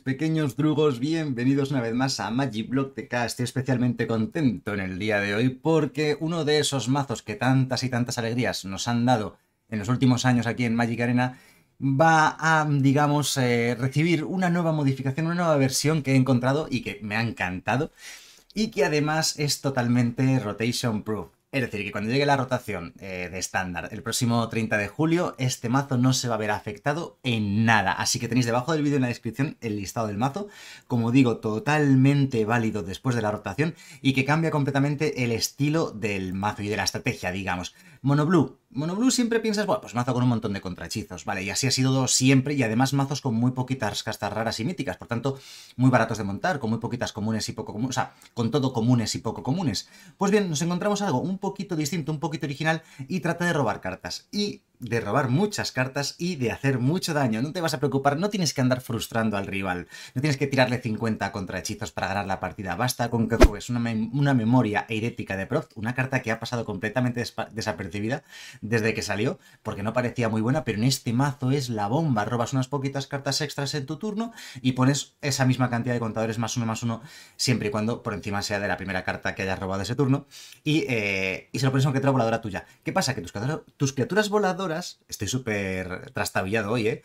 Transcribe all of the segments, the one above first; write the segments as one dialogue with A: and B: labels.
A: pequeños drugos? Bienvenidos una vez más a Magic Block TK. Estoy especialmente contento en el día de hoy porque uno de esos mazos que tantas y tantas alegrías nos han dado en los últimos años aquí en Magic Arena va a, digamos, eh, recibir una nueva modificación, una nueva versión que he encontrado y que me ha encantado y que además es totalmente rotation proof. Es decir, que cuando llegue la rotación eh, de estándar el próximo 30 de julio, este mazo no se va a ver afectado en nada. Así que tenéis debajo del vídeo en la descripción el listado del mazo, como digo, totalmente válido después de la rotación y que cambia completamente el estilo del mazo y de la estrategia, digamos. Monoblue Monoblue siempre piensas, bueno, pues mazo con un montón de contrahechizos, ¿vale? Y así ha sido siempre, y además mazos con muy poquitas castas raras y míticas, por tanto, muy baratos de montar, con muy poquitas comunes y poco comunes, o sea, con todo comunes y poco comunes. Pues bien, nos encontramos algo un poquito distinto, un poquito original, y trata de robar cartas. Y de robar muchas cartas y de hacer mucho daño. No te vas a preocupar, no tienes que andar frustrando al rival, no tienes que tirarle 50 contrahechizos para ganar la partida. Basta con que juegues una, una memoria herética de Prof una carta que ha pasado completamente desapercibida desde que salió, porque no parecía muy buena, pero en este mazo es la bomba. Robas unas poquitas cartas extras en tu turno y pones esa misma cantidad de contadores más uno más uno, siempre y cuando por encima sea de la primera carta que hayas robado ese turno, y, eh, y se lo pones a una criatura voladora tuya. ¿Qué pasa? Que tus, tus criaturas voladoras, estoy súper trastabillado hoy, ¿eh?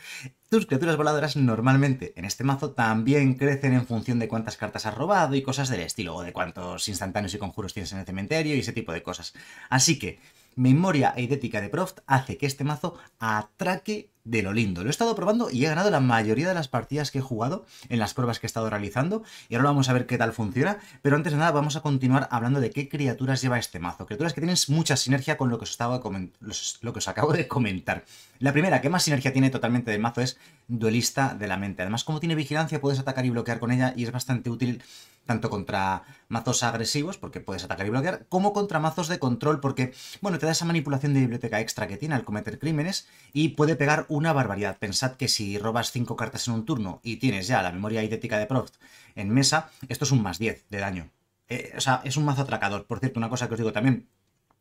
A: Tus criaturas voladoras normalmente en este mazo también crecen en función de cuántas cartas has robado y cosas del estilo, o de cuántos instantáneos y conjuros tienes en el cementerio y ese tipo de cosas. Así que Memoria eidética de Proft hace que este mazo atraque de lo lindo. Lo he estado probando y he ganado la mayoría de las partidas que he jugado en las pruebas que he estado realizando y ahora vamos a ver qué tal funciona, pero antes de nada vamos a continuar hablando de qué criaturas lleva este mazo. Criaturas que tienen mucha sinergia con lo que os, estaba lo que os acabo de comentar. La primera que más sinergia tiene totalmente del mazo es Duelista de la Mente. Además, como tiene vigilancia, puedes atacar y bloquear con ella y es bastante útil tanto contra mazos agresivos, porque puedes atacar y bloquear, como contra mazos de control, porque, bueno, te da esa manipulación de biblioteca extra que tiene al cometer crímenes y puede pegar una barbaridad. Pensad que si robas 5 cartas en un turno y tienes ya la memoria idéntica de Proft en mesa, esto es un más 10 de daño. Eh, o sea, es un mazo atracador. Por cierto, una cosa que os digo también,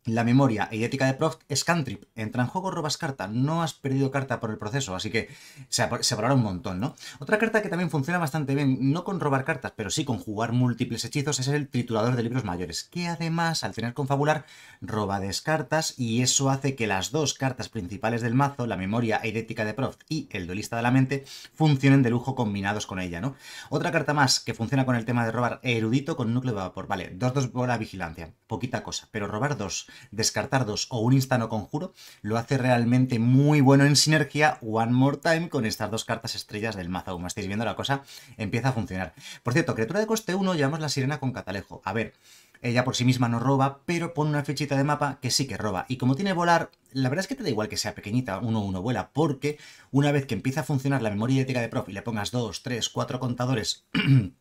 A: la memoria y de prof es cantrip. Entra en juego, robas carta. No has perdido carta por el proceso, así que se, se un montón, ¿no? Otra carta que también funciona bastante bien, no con robar cartas, pero sí con jugar múltiples hechizos, es el triturador de libros mayores, que además, al tener confabular, roba descartas y eso hace que las dos cartas principales del mazo, la memoria eidética de prof y el duelista de la mente, funcionen de lujo combinados con ella, ¿no? Otra carta más que funciona con el tema de robar erudito con núcleo de vapor. Vale, dos dos por la vigilancia. Poquita cosa, pero robar dos descartar dos o un instano conjuro, lo hace realmente muy bueno en sinergia One More Time con estas dos cartas estrellas del mazo. Como estáis viendo, la cosa empieza a funcionar. Por cierto, criatura de coste 1 llevamos la sirena con catalejo. A ver, ella por sí misma no roba, pero pone una fichita de mapa que sí que roba. Y como tiene volar, la verdad es que te da igual que sea pequeñita, 1 uno vuela, porque una vez que empieza a funcionar la memoria ética de prof y le pongas 2, 3, 4 contadores...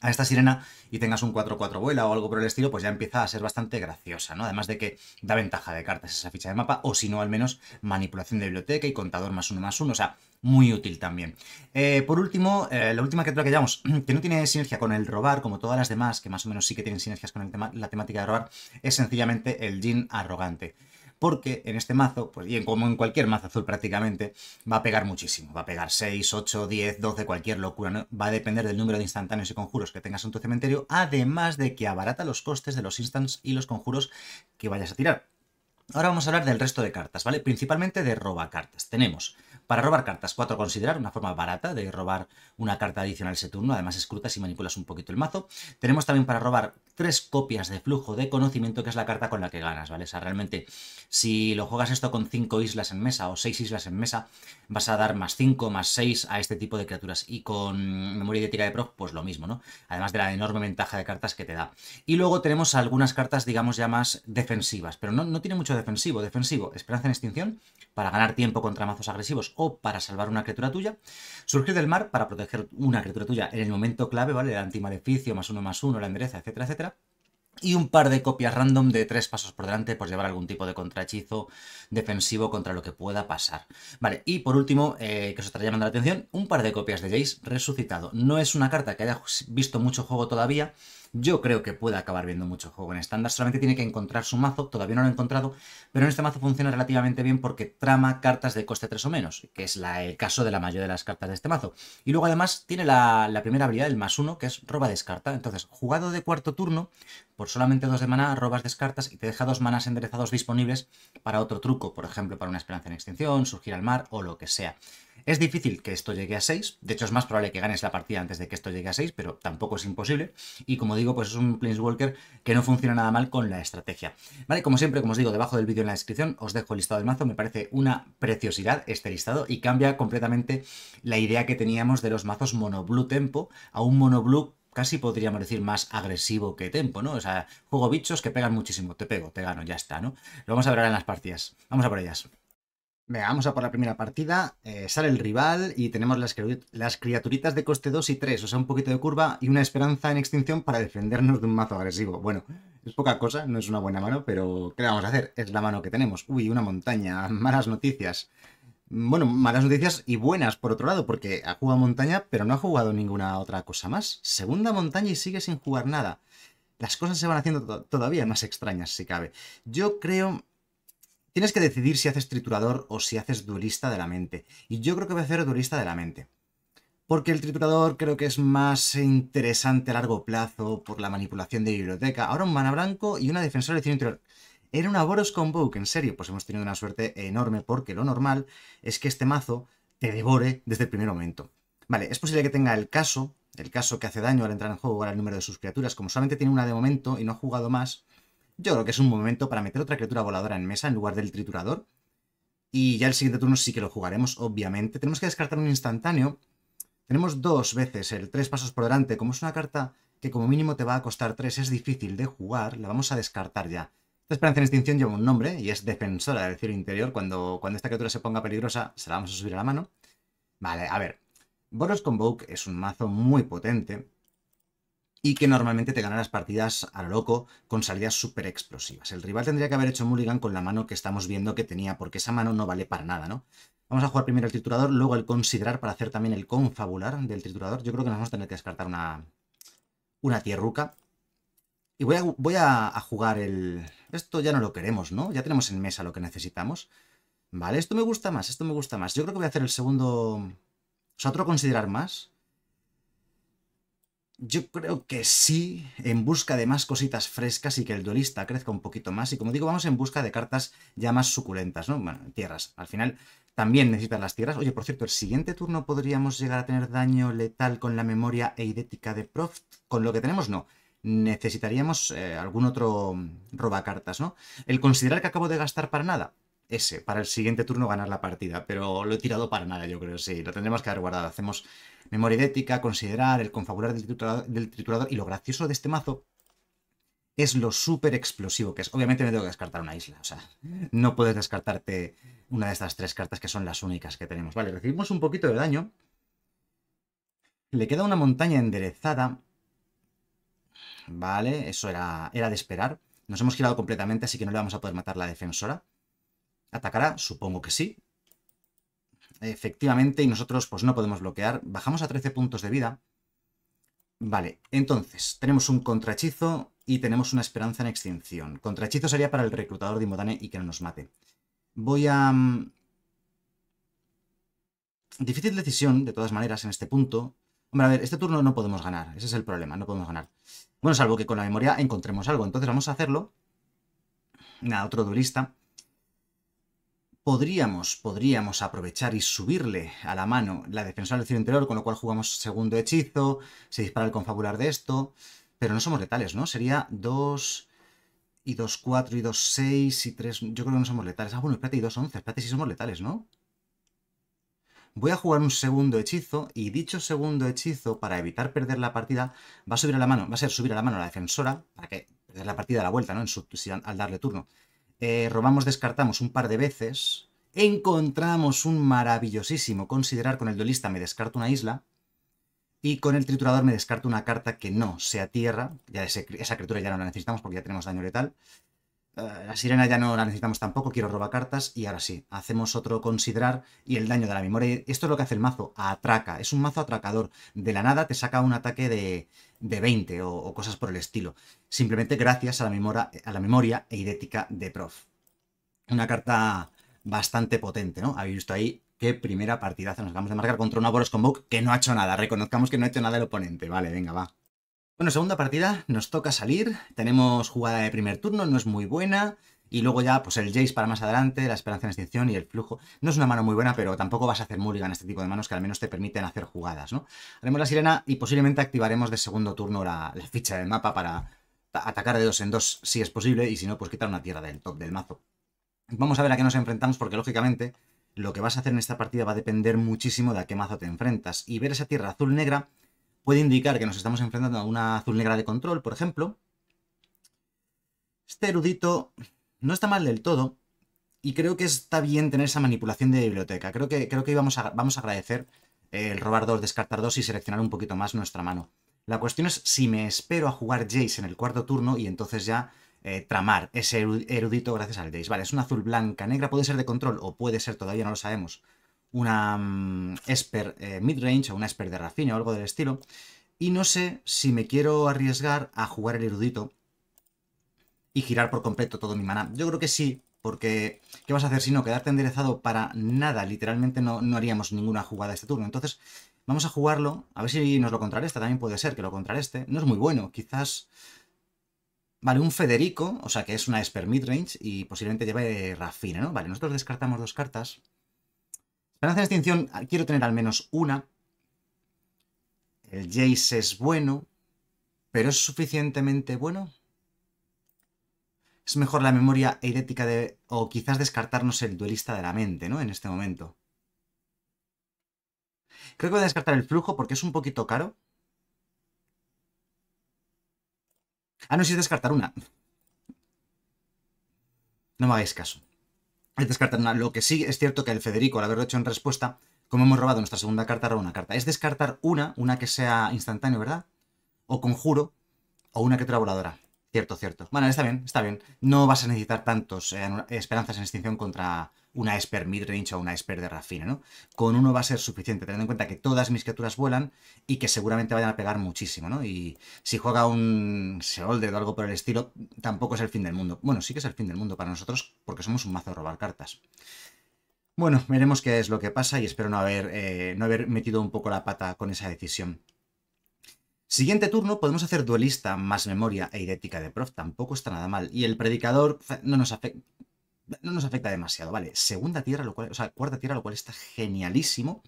A: a esta sirena y tengas un 4-4 vuela o algo por el estilo, pues ya empieza a ser bastante graciosa, ¿no? Además de que da ventaja de cartas esa ficha de mapa, o si no, al menos manipulación de biblioteca y contador más uno más uno, o sea, muy útil también. Eh, por último, eh, la última criatura que llevamos, que no tiene sinergia con el robar, como todas las demás, que más o menos sí que tienen sinergias con la temática de robar, es sencillamente el Jin arrogante porque en este mazo, pues, y como en cualquier mazo azul prácticamente, va a pegar muchísimo. Va a pegar 6, 8, 10, 12, cualquier locura. Va a depender del número de instantáneos y conjuros que tengas en tu cementerio, además de que abarata los costes de los instants y los conjuros que vayas a tirar. Ahora vamos a hablar del resto de cartas, ¿vale? Principalmente de roba cartas. Tenemos para robar cartas, 4 considerar, una forma barata de robar una carta adicional ese turno, además escrutas y manipulas un poquito el mazo. Tenemos también para robar tres copias de flujo de conocimiento, que es la carta con la que ganas, ¿vale? O sea, realmente, si lo juegas esto con cinco islas en mesa o seis islas en mesa, vas a dar más 5, más 6 a este tipo de criaturas. Y con memoria de tira de prof pues lo mismo, ¿no? Además de la enorme ventaja de cartas que te da. Y luego tenemos algunas cartas, digamos, ya más defensivas, pero no, no tiene mucho defensivo. Defensivo, esperanza en extinción, para ganar tiempo contra mazos agresivos o para salvar una criatura tuya. Surgir del mar para proteger una criatura tuya en el momento clave, ¿vale? El antimaleficio, más uno, más uno, la endereza, etcétera, etcétera. Y un par de copias random de tres pasos por delante, por pues llevar algún tipo de contrahechizo defensivo contra lo que pueda pasar. Vale, y por último, eh, que os estará llamando la atención, un par de copias de Jace resucitado. No es una carta que haya visto mucho juego todavía, yo creo que puede acabar viendo mucho juego en estándar, solamente tiene que encontrar su mazo, todavía no lo he encontrado, pero en este mazo funciona relativamente bien porque trama cartas de coste 3 o menos, que es el caso de la mayoría de las cartas de este mazo. Y luego además tiene la, primera habilidad, el más 1, que es roba descarta. Entonces, jugado de cuarto turno, por solamente 2 de maná, robas descartas y te deja dos manas enderezados disponibles para otro truco, por ejemplo, para una esperanza en extinción, surgir al mar o lo que sea. Es difícil que esto llegue a 6, de hecho es más probable que ganes la partida antes de que esto llegue a 6, pero tampoco es imposible. Y como digo, pues es un Planeswalker que no funciona nada mal con la estrategia. Vale, como siempre, como os digo, debajo del vídeo en la descripción os dejo el listado del mazo, me parece una preciosidad este listado y cambia completamente la idea que teníamos de los mazos mono blue tempo a un mono blue casi podríamos decir más agresivo que tempo, ¿no? O sea, juego bichos que pegan muchísimo, te pego, te gano, ya está, ¿no? Lo vamos a ver ahora en las partidas. Vamos a por ellas vamos a por la primera partida. Eh, sale el rival y tenemos las, criaturitas de coste 2 y 3, o sea, un poquito de curva y una esperanza en extinción para defendernos de un mazo agresivo. Bueno, es poca cosa, no es una buena mano, pero ¿qué vamos a hacer? Es la mano que tenemos. Uy, una montaña, malas noticias. Bueno, malas noticias y buenas por otro lado, porque ha jugado montaña, pero no ha jugado ninguna otra cosa más. Segunda montaña y sigue sin jugar nada. Las cosas se van haciendo todavía más extrañas, si cabe. Yo creo tienes que decidir si haces triturador o si haces duelista de la mente. Y yo creo que voy a hacer duelista de la mente. Porque el triturador creo que es más interesante a largo plazo por la manipulación de biblioteca. Ahora un mana blanco y una defensora de interior. Era una Boros Vogue? en serio, pues hemos tenido una suerte enorme porque lo normal es que este mazo te devore desde el primer momento. Vale, es posible que tenga el caso, el caso que hace daño al entrar en juego, ahora el número de sus criaturas, como solamente tiene una de momento y no ha jugado más, yo creo que es un momento para meter otra criatura voladora en mesa en lugar del triturador. Y ya el siguiente turno sí que lo jugaremos, obviamente. Tenemos que descartar un instantáneo. Tenemos dos veces el tres pasos por delante. Como es una carta que como mínimo te va a costar tres, es difícil de jugar, la vamos a descartar ya. Esta esperanza en extinción lleva un nombre y es defensora del cielo interior. Cuando, cuando esta criatura se ponga peligrosa, se la vamos a subir a la mano. Vale, a ver. Boros Convoke es un mazo muy potente y que normalmente te ganan las partidas a lo loco con salidas súper explosivas. El rival tendría que haber hecho mulligan con la mano que estamos viendo que tenía, porque esa mano no vale para nada, ¿no? Vamos a jugar primero el triturador, luego el considerar para hacer también el confabular del triturador. Yo creo que nos vamos a tener que descartar una, una tierruca. Y voy a, voy a, a jugar el... Esto ya no lo queremos, ¿no? Ya tenemos en mesa lo que necesitamos. Vale, esto me gusta más, esto me gusta más. Yo creo que voy a hacer el segundo... O sea, otro considerar más. Yo creo que sí, en busca de más cositas frescas y que el duelista crezca un poquito más. Y como digo, vamos en busca de cartas ya más suculentas, ¿no? Bueno, tierras. Al final también necesitan las tierras. Oye, por cierto, el siguiente turno podríamos llegar a tener daño letal con la memoria eidética de Prof? Con lo que tenemos, no. Necesitaríamos eh, algún otro mm, robacartas, ¿no? El considerar que acabo de gastar para nada ese, para el siguiente turno ganar la partida, pero lo he tirado para nada, yo creo, sí, lo tendremos que haber guardado. Hacemos memoria idética, considerar, el confabular del triturador, y lo gracioso de este mazo es lo súper explosivo que es. Obviamente me tengo que descartar una isla, o sea, no puedes descartarte una de estas tres cartas que son las únicas que tenemos. Vale, recibimos un poquito de daño. Le queda una montaña enderezada. Vale, eso era, era de esperar. Nos hemos girado completamente, así que no le vamos a poder matar la defensora. ¿Atacará? Supongo que sí. Efectivamente, y nosotros pues no podemos bloquear. Bajamos a 13 puntos de vida. Vale, entonces, tenemos un contrahechizo y tenemos una esperanza en extinción. Contrahechizo sería para el reclutador de Imodane y que no nos mate. Voy a... Mm, difícil decisión, de todas maneras, en este punto. Hombre, a ver, este turno no podemos ganar. Ese es el problema, no podemos ganar. Bueno, salvo que con la memoria encontremos algo. Entonces vamos a hacerlo. Nada, otro duelista. Podríamos, podríamos aprovechar y subirle a la mano la defensora del cielo interior, con lo cual jugamos segundo hechizo, se dispara el confabular de esto, pero no somos letales, ¿no? Sería 2 y 2, 4 y 2, 6 y 3, yo creo que no somos letales. Ah, bueno, espérate, y 2, 11, espérate si somos letales, ¿no? Voy a jugar un segundo hechizo y dicho segundo hechizo, para evitar perder la partida, va a subir a la mano, va a ser subir a la mano a la defensora, para que perder la partida a la vuelta, ¿no? En al darle turno eh, robamos, descartamos un par de veces, encontramos un maravillosísimo considerar con el dolista me descarto una isla y con el triturador me descarto una carta que no sea tierra, ya esa criatura ya no la necesitamos porque ya tenemos daño letal. Eh, la sirena ya no la necesitamos tampoco, quiero robar cartas y ahora sí, hacemos otro considerar y el daño de la memoria. Esto es lo que hace el mazo, atraca, es un mazo atracador. De la nada te saca un ataque de, de 20 o, cosas por el estilo, simplemente gracias a la, memoria, a la memoria eidética de Prof. Una carta bastante potente, ¿no? Habéis visto ahí qué primera partida nos acabamos de marcar contra una Boros Convoke que no ha hecho nada. Reconozcamos que no ha hecho nada el oponente. Vale, venga, va. Bueno, segunda partida, nos toca salir. Tenemos jugada de primer turno, no es muy buena. Y luego ya, pues el Jace para más adelante, la esperanza en extinción y el flujo. No es una mano muy buena, pero tampoco vas a hacer en este tipo de manos que al menos te permiten hacer jugadas, ¿no? Haremos la sirena y posiblemente activaremos de segundo turno la, la ficha del mapa para atacar de dos en dos si es posible y si no, pues quitar una tierra del top del mazo. Vamos a ver a qué nos enfrentamos porque lógicamente lo que vas a hacer en esta partida va a depender muchísimo de a qué mazo te enfrentas. Y ver esa tierra azul-negra puede indicar que nos estamos enfrentando a una azul-negra de control, por ejemplo. Este erudito no está mal del todo y creo que está bien tener esa manipulación de biblioteca. Creo que, creo vamos, a, agradecer el robar dos, descartar dos y seleccionar un poquito más nuestra mano. La cuestión es si me espero a jugar Jace en el cuarto turno y entonces ya eh, tramar ese erudito gracias al Jace. Vale, es una azul blanca negra, puede ser de control o puede ser, todavía no lo sabemos, una mm, Esper eh, midrange o una Esper de Rafine o algo del estilo. Y no sé si me quiero arriesgar a jugar el erudito y girar por completo todo mi maná. Yo creo que sí, porque ¿qué vas a hacer si no? Quedarte enderezado para nada, literalmente no, no haríamos ninguna jugada este turno. Entonces, vamos a jugarlo, a ver si nos lo contrarresta, también puede ser que lo contrarreste. No es muy bueno, quizás... Vale, un Federico, o sea que es una Esper midrange y posiblemente lleve Rafina, ¿no? Vale, nosotros descartamos dos cartas. Esperanza de extinción, ah, quiero tener al menos una. El Jace es bueno, pero es suficientemente bueno es mejor la memoria eidética de, o quizás descartarnos el duelista de la mente, ¿no? En este momento. Creo que voy a descartar el flujo porque es un poquito caro. Ah, no, si es descartar una. No me hagáis caso. Es descartar una. Lo que sí es cierto que el Federico, al haberlo hecho en respuesta, como hemos robado nuestra segunda carta, roba una carta. Es descartar una, una que sea instantánea, ¿verdad? O conjuro, o una que voladora. Cierto, cierto. Bueno, está bien, está bien. No vas a necesitar tantos eh, esperanzas en extinción contra una Esper midrange o una Esper de Rafina, ¿no? Con uno va a ser suficiente, teniendo en cuenta que todas mis criaturas vuelan y que seguramente vayan a pegar muchísimo, ¿no? Y si juega un Seolder o algo por el estilo, tampoco es el fin del mundo. Bueno, sí que es el fin del mundo para nosotros porque somos un mazo de robar cartas. Bueno, veremos qué es lo que pasa y espero no haber, eh, no haber metido un poco la pata con esa decisión. Siguiente turno podemos hacer duelista más memoria e idética de prof, tampoco está nada mal. Y el predicador no nos afecta no nos afecta demasiado, ¿vale? Segunda tierra, lo cual, o sea, cuarta tierra, lo cual está genialísimo.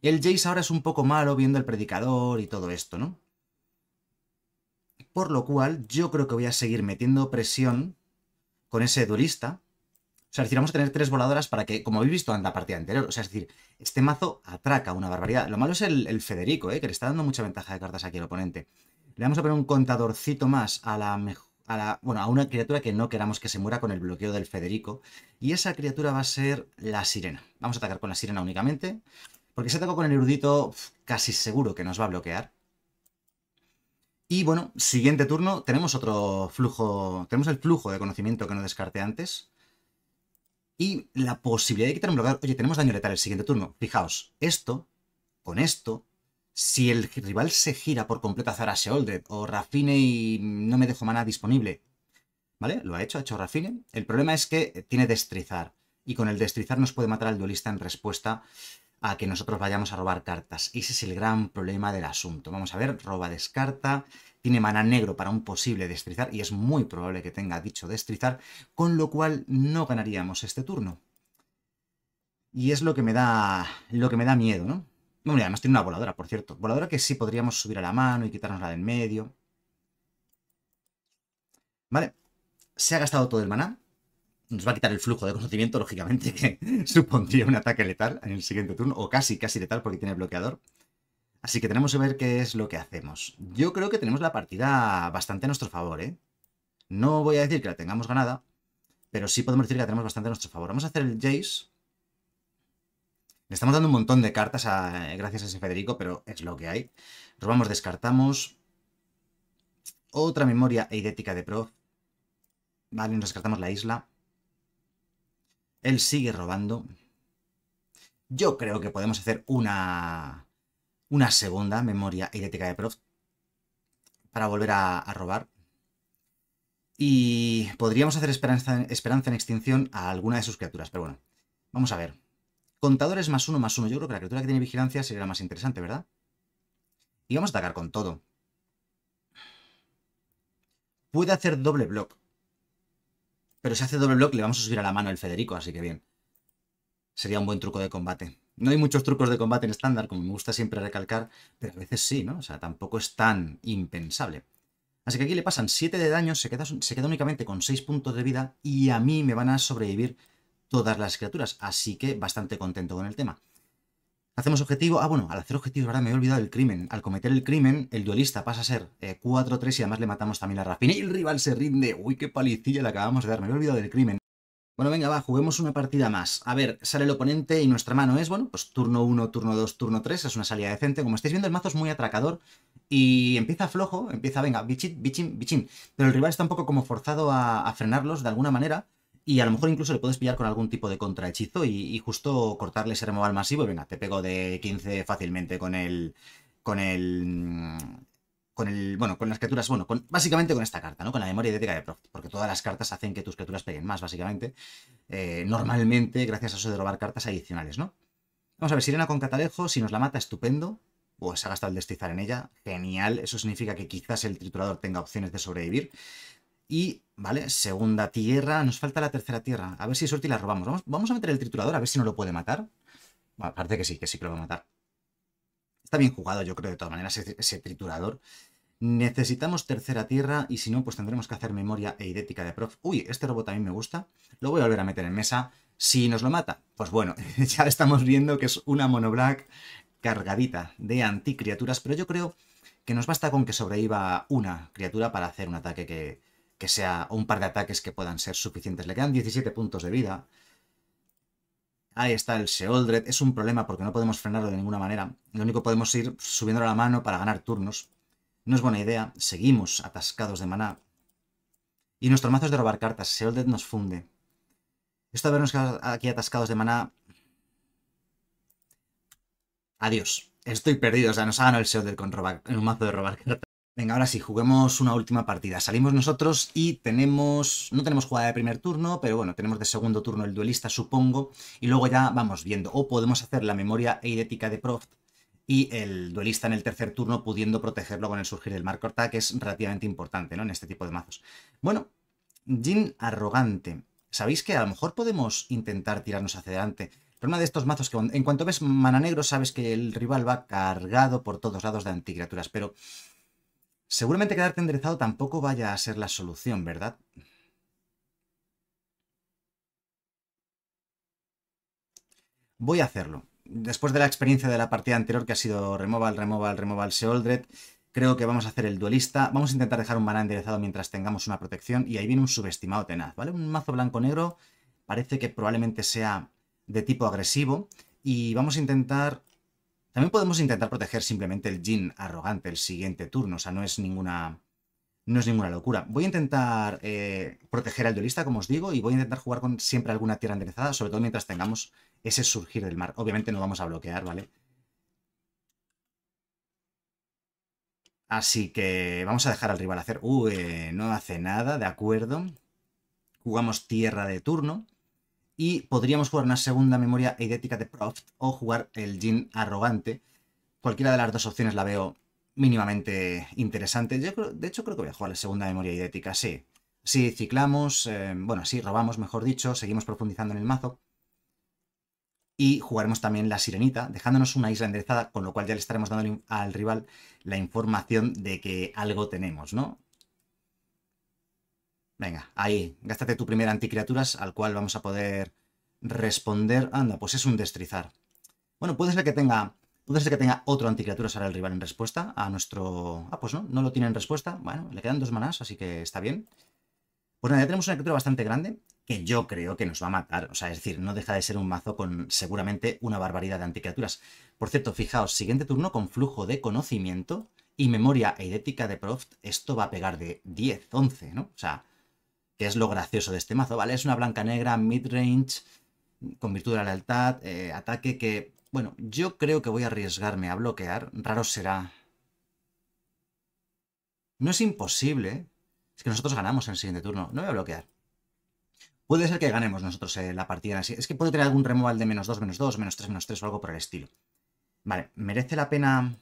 A: El Jace ahora es un poco malo viendo el predicador y todo esto, ¿no? Por lo cual, yo creo que voy a seguir metiendo presión con ese duelista o sea, es decir, vamos a tener tres voladoras para que, como habéis visto en la partida anterior, o sea, es decir, este mazo atraca una barbaridad. Lo malo es el, Federico, ¿eh? que le está dando mucha ventaja de cartas aquí al oponente. Le vamos a poner un contadorcito más a la a una criatura que no queramos que se muera con el bloqueo del Federico. Y esa criatura va a ser la sirena. Vamos a atacar con la sirena únicamente. Porque si ataco con el erudito, casi seguro que nos va a bloquear. Y bueno, siguiente turno, tenemos otro flujo, tenemos el flujo de conocimiento que no descarté antes y la posibilidad de quitar un bloqueador. Oye, tenemos daño letal el siguiente turno. Fijaos, esto, con esto, si el rival se gira por completo a Zara Sheoldred o Rafine y no me dejo mana disponible, ¿vale? Lo ha hecho, ha hecho Rafine. El problema es que tiene destrizar y con el destrizar nos puede matar al duelista en respuesta que nosotros vayamos a robar cartas. Ese es el gran problema del asunto. Vamos a ver, roba descarta, tiene mana negro para un posible destrizar y es muy probable que tenga dicho destrizar, con lo cual no ganaríamos este turno. Y es lo que me da, lo que me da miedo, ¿no? Bueno, además tiene una voladora, por cierto. Voladora que sí podríamos subir a la mano y quitarnos la del medio. Vale. Se ha gastado todo el maná nos va a quitar el flujo de conocimiento, lógicamente, que supondría un ataque letal en el siguiente turno, o casi, casi letal porque tiene bloqueador. Así que tenemos que ver qué es lo que hacemos. Yo creo que tenemos la partida bastante a nuestro favor, ¿eh? No voy a decir que la tengamos ganada, pero sí podemos decir que la tenemos bastante a nuestro favor. Vamos a hacer el Jace. Le estamos dando un montón de cartas eh, gracias a ese Federico, pero es lo que hay. Robamos, descartamos. Otra memoria eidética de Prof. Vale, nos descartamos la isla. Él sigue robando. Yo creo que podemos hacer una, una segunda memoria idéntica de prof para volver a, robar. Y podríamos hacer esperanza, esperanza en extinción a alguna de sus criaturas, pero bueno. Vamos a ver. Contadores más uno, más uno. Yo creo que la criatura que tiene vigilancia sería la más interesante, ¿verdad? Y vamos a atacar con todo. Puede hacer doble block. Pero si hace doble block le vamos a subir a la mano el Federico, así que bien. Sería un buen truco de combate. No hay muchos trucos de combate en estándar, como me gusta siempre recalcar, pero a veces sí, ¿no? O sea, tampoco es tan impensable. Así que aquí le pasan 7 de daño, se queda, se queda únicamente con 6 puntos de vida y a mí me van a sobrevivir todas las criaturas, así que bastante contento con el tema. Hacemos objetivo. Ah, bueno, al hacer objetivo, ahora me he olvidado del crimen. Al cometer el crimen, el duelista pasa a ser 4-3 eh, y además le matamos también a Rafin. Y el rival se rinde. Uy, qué palicilla le acabamos de dar. Me he olvidado del crimen. Bueno, venga, va, juguemos una partida más. A ver, sale el oponente y nuestra mano es, bueno, pues turno 1, turno 2, turno 3. Es una salida decente. Como estáis viendo, el mazo es muy atracador y empieza flojo, empieza, venga, bichin, bichín, bichín. Pero el rival está un poco como forzado a frenarlos de alguna manera y a lo mejor incluso le puedes pillar con algún tipo de contrahechizo y, justo cortarle ese removal masivo y venga, te pego de 15 fácilmente con el... con el... Mm, con el... bueno, con las criaturas, bueno, básicamente con esta carta, ¿no? Con la memoria idética de Proft, porque todas las cartas hacen que tus criaturas peguen más, básicamente, eh, normalmente gracias a eso de robar cartas adicionales, ¿no? Vamos a ver, Sirena con Catalejo, si nos la mata, estupendo, pues ha gastado el destizar en ella, genial, eso significa que quizás el triturador tenga opciones de sobrevivir, y, vale, segunda tierra. Nos falta la tercera tierra. A ver si suerte y la robamos. Vamos, a meter el triturador, a ver si no lo puede matar. Bueno, parece que sí, que sí que lo va a matar. Está bien jugado, yo creo, de todas maneras, ese, triturador. Necesitamos tercera tierra y si no, pues tendremos que hacer memoria e idética de prof. Uy, este robot a mí me gusta. Lo voy a volver a meter en mesa. Si nos lo mata, pues bueno, ya estamos viendo que es una monoblack cargadita de anticriaturas, pero yo creo que nos basta con que sobreviva una criatura para hacer un ataque que, que sea un par de ataques que puedan ser suficientes. Le quedan 17 puntos de vida. Ahí está el Seoldred. Es un problema porque no podemos frenarlo de ninguna manera. Lo único que podemos ir subiéndolo a la mano para ganar turnos. No es buena idea. Seguimos atascados de maná. Y nuestro mazo es de robar cartas. Seoldred nos funde. Esto de vernos aquí atascados de maná... Adiós. Estoy perdido. O sea, nos ha ganado el Seoldred con, un mazo de robar cartas. Venga, ahora sí, juguemos una última partida. Salimos nosotros y tenemos... No tenemos jugada de primer turno, pero bueno, tenemos de segundo turno el duelista, supongo. Y luego ya vamos viendo. O podemos hacer la memoria eidética de Proft y el duelista en el tercer turno pudiendo protegerlo con el surgir del Marco que es relativamente importante, ¿no? En este tipo de mazos. Bueno, Jin Arrogante. Sabéis que a lo mejor podemos intentar tirarnos hacia adelante. Pero problema de estos mazos que en cuanto ves mana negro sabes que el rival va cargado por todos lados de anticriaturas, pero... Seguramente quedarte enderezado tampoco vaya a ser la solución, ¿verdad? Voy a hacerlo. Después de la experiencia de la partida anterior, que ha sido removal, removal, removal, Seoldred, creo que vamos a hacer el duelista. Vamos a intentar dejar un maná enderezado mientras tengamos una protección. Y ahí viene un subestimado tenaz, ¿vale? Un mazo blanco-negro parece que probablemente sea de tipo agresivo. Y vamos a intentar también podemos intentar proteger simplemente el Jin arrogante el siguiente turno, o sea, no es ninguna, no es ninguna locura. Voy a intentar eh, proteger al duelista, como os digo, y voy a intentar jugar con siempre alguna tierra enderezada, sobre todo mientras tengamos ese surgir del mar. Obviamente no vamos a bloquear, ¿vale? Así que vamos a dejar al rival hacer... Uh, no hace nada, de acuerdo. Jugamos tierra de turno y podríamos jugar una segunda memoria eidética de Proft o jugar el Jin arrogante. Cualquiera de las dos opciones la veo mínimamente interesante. de hecho creo que voy a jugar la segunda memoria idética, sí. Si ciclamos, eh, bueno, sí, robamos, mejor dicho, seguimos profundizando en el mazo. Y jugaremos también la sirenita, dejándonos una isla enderezada, con lo cual ya le estaremos dando al rival la información de que algo tenemos, ¿no? Venga, ahí, gástate tu primera anticriaturas al cual vamos a poder responder. Anda, pues es un destrizar. Bueno, puede ser que tenga, puede ser que tenga otro anticriaturas ahora el rival en respuesta a nuestro... Ah, pues no, no lo tiene en respuesta. Bueno, le quedan dos manas, así que está bien. Pues nada, ya tenemos una criatura bastante grande que yo creo que nos va a matar. O sea, es decir, no deja de ser un mazo con seguramente una barbaridad de anticriaturas. Por cierto, fijaos, siguiente turno con flujo de conocimiento y memoria eidética de Proft. Esto va a pegar de 10, 11, ¿no? O sea que es lo gracioso de este mazo, ¿vale? Es una blanca negra, mid-range, con virtud de la lealtad, eh, ataque que... Bueno, yo creo que voy a arriesgarme a bloquear, raro será. No es imposible, es que nosotros ganamos en el siguiente turno, no voy a bloquear. Puede ser que ganemos nosotros eh, la partida. Es que puede tener algún removal de menos 2, menos 2, menos 3, menos 3 o algo por el estilo. Vale, ¿merece la pena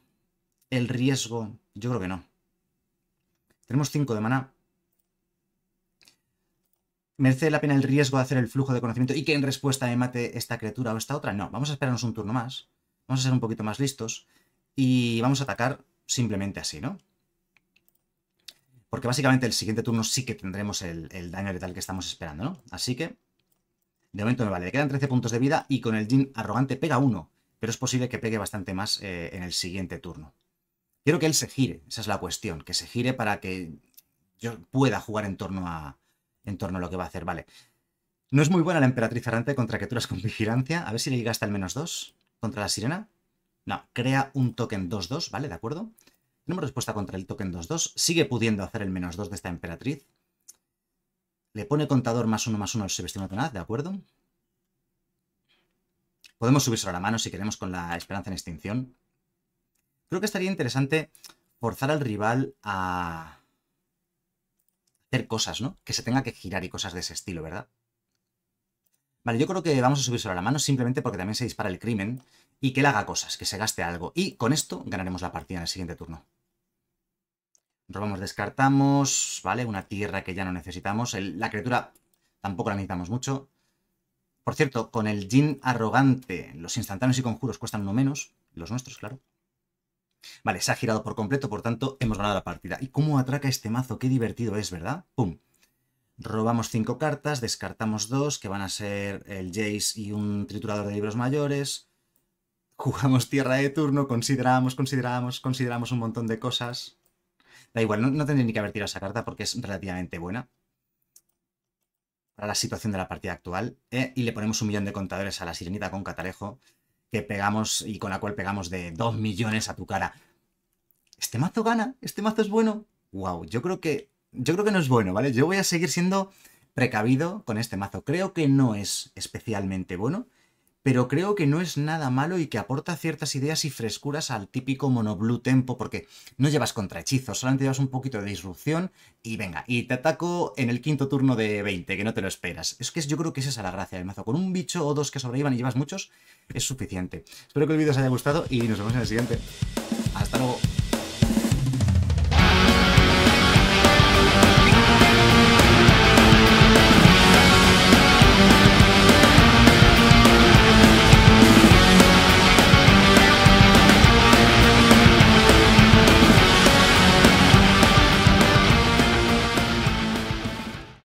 A: el riesgo? Yo creo que no. Tenemos 5 de mana. ¿Merece la pena el riesgo de hacer el flujo de conocimiento y que en respuesta me mate esta criatura o esta otra? No, vamos a esperarnos un turno más. Vamos a ser un poquito más listos y vamos a atacar simplemente así, ¿no? Porque básicamente el siguiente turno sí que tendremos el, daño letal que estamos esperando, ¿no? Así que, de momento me vale. Le quedan 13 puntos de vida y con el Jin arrogante pega uno. Pero es posible que pegue bastante más eh, en el siguiente turno. Quiero que él se gire, esa es la cuestión. Que se gire para que yo pueda jugar en torno a, en torno a lo que va a hacer. Vale. No es muy buena la emperatriz errante contra criaturas con vigilancia. A ver si le hasta el menos 2 contra la sirena. No, crea un token 2-2, ¿vale? De acuerdo. Tenemos respuesta contra el token 2-2. Sigue pudiendo hacer el menos 2 de esta emperatriz. Le pone contador más 1 más 1 al subestimo tenaz, ¿de acuerdo? Podemos subirse a la mano si queremos con la esperanza en extinción. Creo que estaría interesante forzar al rival a cosas, ¿no? Que se tenga que girar y cosas de ese estilo, ¿verdad? Vale, yo creo que vamos a subir a la mano simplemente porque también se dispara el crimen y que él haga cosas, que se gaste algo. Y con esto ganaremos la partida en el siguiente turno. Robamos, descartamos, ¿vale? Una tierra que ya no necesitamos. la criatura tampoco la necesitamos mucho. Por cierto, con el Jin arrogante, los instantáneos y conjuros cuestan uno menos, los nuestros, claro. Vale, se ha girado por completo, por tanto, hemos ganado la partida. ¿Y cómo atraca este mazo? Qué divertido es, ¿verdad? ¡Pum! Robamos cinco cartas, descartamos dos, que van a ser el Jace y un triturador de libros mayores. Jugamos tierra de turno, consideramos, consideramos, consideramos un montón de cosas. Da igual, no, no tendría ni que haber tirado esa carta porque es relativamente buena para la situación de la partida actual. ¿eh? Y le ponemos un millón de contadores a la sirenita con catalejo que pegamos y con la cual pegamos de 2 millones a tu cara. Este mazo gana, este mazo es bueno. Wow, yo creo que yo creo que no es bueno, ¿vale? Yo voy a seguir siendo precavido con este mazo. Creo que no es especialmente bueno, pero creo que no es nada malo y que aporta ciertas ideas y frescuras al típico monoblue tempo, porque no llevas contrahechizos, solamente llevas un poquito de disrupción y venga, y te ataco en el quinto turno de 20, que no te lo esperas. Es que yo creo que esa es la gracia del mazo. Con un bicho o dos que sobrevivan y llevas muchos, es suficiente. Espero que el vídeo os haya gustado y nos vemos en el siguiente. Hasta luego.